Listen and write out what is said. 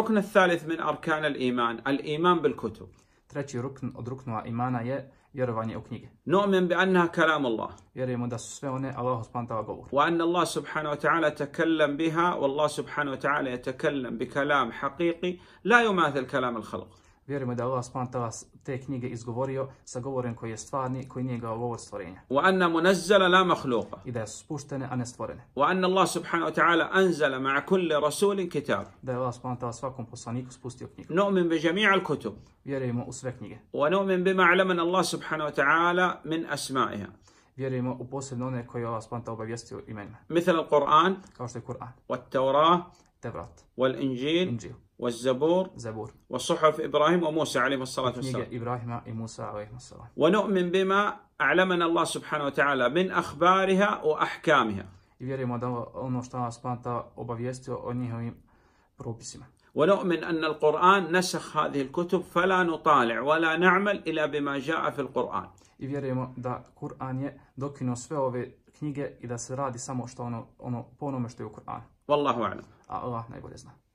الركن الثالث من أركان الإيمان الإيمان بالكتب Treći rukn od ruknova imana je vjerovanje u knjige. نؤمن بأنها كلام الله. Vjerujemo da su sve one Allah subhanahu wa ta'ala وأن الله سبحانه وتعالى تكلم بها والله سبحانه وتعالى يتكلم بكلام حقيقي لا يماثل كلام الخلق. vjerujemo da Allah subhanahu wa ta'ala te knjige izgovorio sa govorom koji je stvarni, koji nije ga ovo stvorenje. Wa anna munazzala la makhluqa. I da je spuštene, a ne stvorene. Wa anna Allah subhanahu wa ta'ala anzala ma'a kulli rasulin kitab. Da je Allah subhanahu wa ta'ala svakom poslaniku spustio knjigu. Nu'min bi jami'a al-kutub. Vjerujemo u sve knjige. Wa nu'min bima 'allamana Allah subhanahu wa ta'ala min asma'iha. vjerujemo u posebno one koje je Allah spanta obavijestio imenima. Mithl al-Qur'an, kao što je Kur'an. Wat-Tawrah, Tevrat. Wal-Injil, Injil. wa Zabur. Zabur. Suhaf Ibrahim Musa alaihi والزبور زبور وصحف ابراهيم وموسى عليهم الصلاه والسلام Wa وموسى عليهم السلام ونؤمن بما اعلمنا الله min akhbariha u ahkamiha. I vjerujemo da ono što Allah panta obavijestio o njihovim propisima. ونؤمن أن القرآن نسخ هذه الكتب فلا نطالع ولا نعمل إلا بما جاء في القرآن I vjerujemo da Kur'an je dokinuo sve ove knjige i da se radi samo što ono, ono po onome što je u Kur'anu. Wallahu a'lam. A Allah najbolje zna.